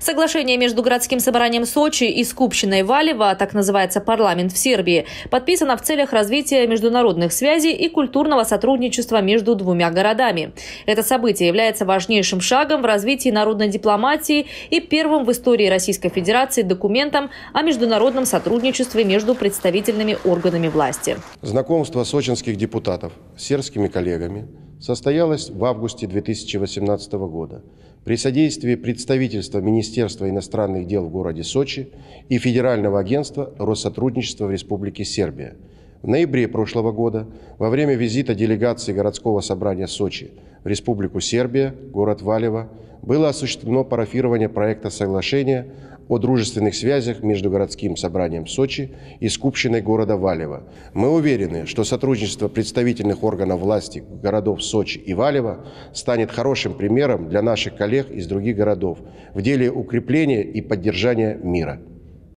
Соглашение между городским собранием Сочи и Скупщиной Валева, так называется парламент в Сербии, подписано в целях развития международных связей и культурного сотрудничества между двумя городами. Это событие является важнейшим шагом в развитии народной дипломатии и первым в истории Российской Федерации документом о международном сотрудничестве между представительными органами власти. Знакомство сочинских депутатов с сербскими коллегами – состоялась в августе 2018 года при содействии представительства Министерства иностранных дел в городе Сочи и Федерального агентства Россотрудничества в Республике Сербия. В ноябре прошлого года во время визита делегации городского собрания Сочи в Республику Сербия, город Валево, было осуществлено парафирование проекта соглашения о дружественных связях между городским собранием Сочи и скупщиной города Валева. Мы уверены, что сотрудничество представительных органов власти городов Сочи и Валева станет хорошим примером для наших коллег из других городов в деле укрепления и поддержания мира.